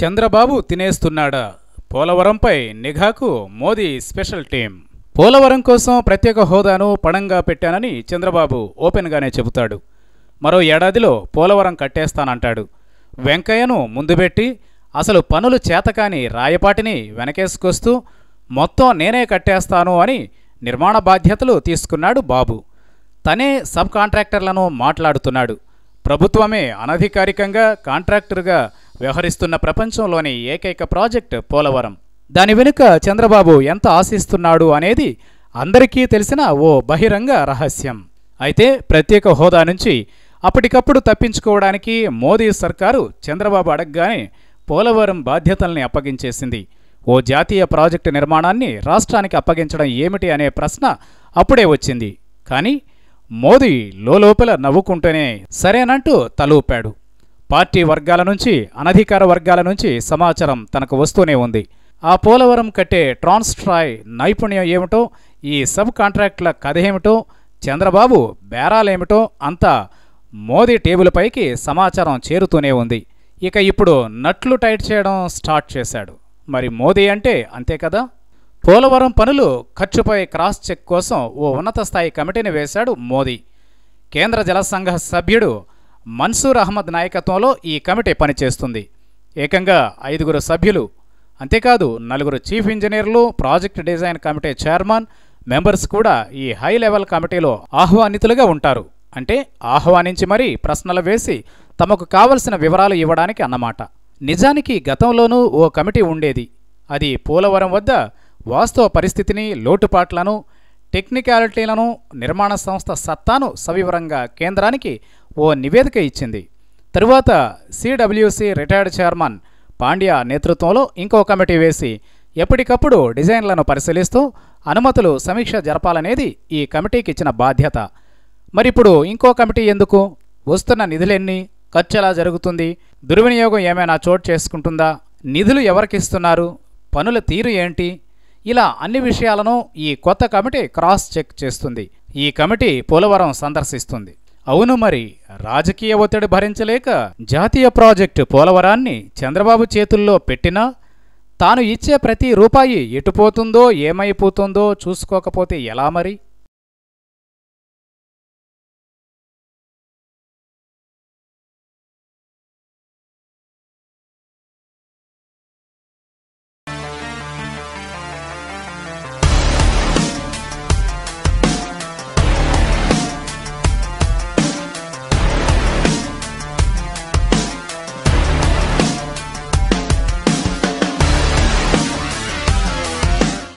చంద్రబాబు తినేస్తున్నాడా పోలవరంపై నిఘాకు మోదీ స్పెషల్ టీం పోలవరం కోసం ప్రత్యేక హోదాను పణంగా పెట్టానని చంద్రబాబు ఓపెన్గానే చెబుతాడు మరో ఏడాదిలో పోలవరం కట్టేస్తానంటాడు వెంకయ్యను పెట్టి అసలు పనులు చేతకాని రాయపాటిని వెనకేసుకొస్తూ మొత్తం నేనే కట్టేస్తాను అని నిర్మాణ బాధ్యతలు తీసుకున్నాడు బాబు తనే సబ్ కాంట్రాక్టర్లను మాట్లాడుతున్నాడు ప్రభుత్వమే అనధికారికంగా కాంట్రాక్టర్గా వ్యవహరిస్తున్న ప్రపంచంలోని ఏకైక ప్రాజెక్ట్ పోలవరం దాని వెనుక చంద్రబాబు ఎంత ఆశిస్తున్నాడు అనేది అందరికీ తెలిసిన ఓ బహిరంగ రహస్యం అయితే ప్రత్యేక హోదా నుంచి అప్పటికప్పుడు తప్పించుకోవడానికి మోదీ సర్కారు చంద్రబాబు అడగగానే పోలవరం బాధ్యతల్ని అప్పగించేసింది ఓ జాతీయ ప్రాజెక్టు నిర్మాణాన్ని రాష్ట్రానికి అప్పగించడం ఏమిటి అనే ప్రశ్న అప్పుడే వచ్చింది కానీ మోదీ లోపల నవ్వుకుంటూనే సరేనంటూ తలూపాడు పార్టీ వర్గాల నుంచి అనధికార వర్గాల నుంచి సమాచారం తనకు వస్తూనే ఉంది ఆ పోలవరం కట్టే ట్రాన్స్ట్రాయ్ నైపుణ్యం ఏమిటో ఈ సబ్ కాంట్రాక్ట్ల కథ ఏమిటో చంద్రబాబు బేరాలేమిటో అంతా మోదీ టేబుల్ పైకి సమాచారం చేరుతూనే ఉంది ఇక ఇప్పుడు నట్లు టైట్ చేయడం స్టార్ట్ చేశాడు మరి మోదీ అంటే అంతే కదా పోలవరం పనులు ఖర్చుపై క్రాస్ చెక్ కోసం ఓ ఉన్నత స్థాయి కమిటీని వేశాడు మోదీ కేంద్ర జలసంఘ సభ్యుడు మన్సూర్ అహ్మద్ నాయకత్వంలో ఈ కమిటీ పనిచేస్తుంది ఏకంగా ఐదుగురు సభ్యులు అంతేకాదు నలుగురు చీఫ్ ఇంజనీర్లు project design committee chairman members కూడా ఈ హై లెవెల్ కమిటీలో ఆహ్వానితులుగా ఉంటారు అంటే ఆహ్వానించి మరీ ప్రశ్నలు వేసి తమకు కావలసిన వివరాలు ఇవ్వడానికి అన్నమాట నిజానికి గతంలోనూ ఓ కమిటీ ఉండేది అది పోలవరం వద్ద వాస్తవ పరిస్థితిని లోటుపాట్లను టెక్నికాలిటీలను నిర్మాణ సంస్థ సత్తాను సవివరంగా కేంద్రానికి ఓ నివేదిక ఇచ్చింది తరువాత సిడబ్ల్యూసి రిటైర్డ్ చైర్మన్ పాండ్యా నేతృత్వంలో ఇంకో కమిటీ వేసి ఎప్పటికప్పుడు డిజైన్లను పరిశీలిస్తూ అనుమతులు సమీక్ష జరపాలనేది ఈ కమిటీకి ఇచ్చిన బాధ్యత మరిప్పుడు ఇంకో కమిటీ ఎందుకు వస్తున్న నిధులెన్ని ఖర్చు ఎలా జరుగుతుంది దుర్వినియోగం ఏమైనా చోటు చేసుకుంటుందా నిధులు ఎవరికిస్తున్నారు పనుల తీరు ఏంటి ఇలా అన్ని విషయాలను ఈ కొత్త కమిటీ క్రాస్ చెక్ చేస్తుంది ఈ కమిటీ పోలవరం సందర్శిస్తుంది అవును మరి రాజకీయ ఒత్తిడి భరించలేక జాతీయ ప్రాజెక్టు పోలవరాన్ని చంద్రబాబు చేతుల్లో పెట్టినా తాను ఇచ్చే ప్రతి రూపాయి ఎటుపోతుందో ఏమైపోతుందో చూసుకోకపోతే ఎలా మరి